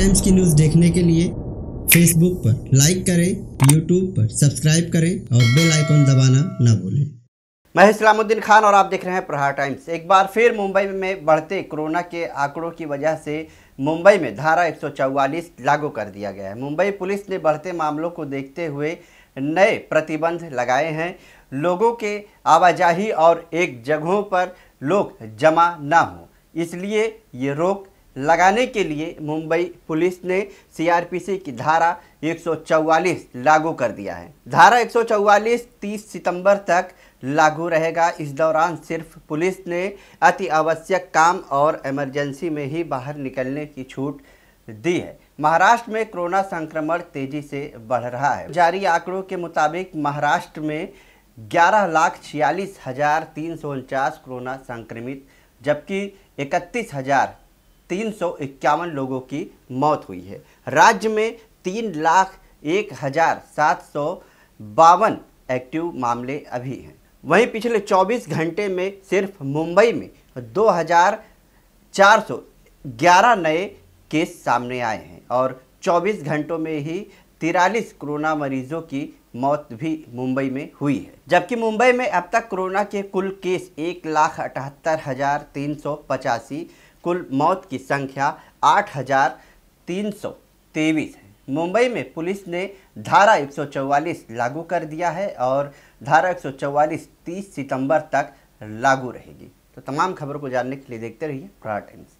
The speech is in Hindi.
टाइम्स की न्यूज़ देखने के लिए फेसबुक पर लाइक करें यूट्यूब पर सब्सक्राइब करें और बेल आइकॉन दबाना ना भूलें मैं इस्लामुद्दीन खान और आप देख रहे हैं प्रहार टाइम्स एक बार फिर मुंबई में बढ़ते कोरोना के आंकड़ों की वजह से मुंबई में धारा एक लागू कर दिया गया है मुंबई पुलिस ने बढ़ते मामलों को देखते हुए नए प्रतिबंध लगाए हैं लोगों के आवाजाही और एक जगहों पर लोग जमा ना हों इसलिए ये रोक लगाने के लिए मुंबई पुलिस ने सीआरपीसी की धारा 144 लागू कर दिया है धारा 144 30 सितंबर तक लागू रहेगा इस दौरान सिर्फ पुलिस ने अति आवश्यक काम और इमरजेंसी में ही बाहर निकलने की छूट दी है महाराष्ट्र में कोरोना संक्रमण तेजी से बढ़ रहा है जारी आंकड़ों के मुताबिक महाराष्ट्र में ग्यारह लाख छियालीस हज़ार तीन सौ उनचास कोरोना संक्रमित जबकि इकतीस हज़ार तीन लोगों की मौत हुई है राज्य में तीन लाख एक हज़ार सात सौ बावन एक्टिव मामले अभी हैं वहीं पिछले 24 घंटे में सिर्फ मुंबई में 2,411 नए केस सामने आए हैं और 24 घंटों में ही तिरालीस कोरोना मरीजों की मौत भी मुंबई में हुई है जबकि मुंबई में अब तक कोरोना के कुल केस एक लाख अठहत्तर हज़ार तीन सौ पचासी कुल मौत की संख्या आठ हजार तीन सौ तेईस है मुंबई में पुलिस ने धारा 144 लागू कर दिया है और धारा 144 30 सितंबर तक लागू रहेगी तो तमाम खबरों को जानने के लिए देखते रहिए प्राइम टाइम्स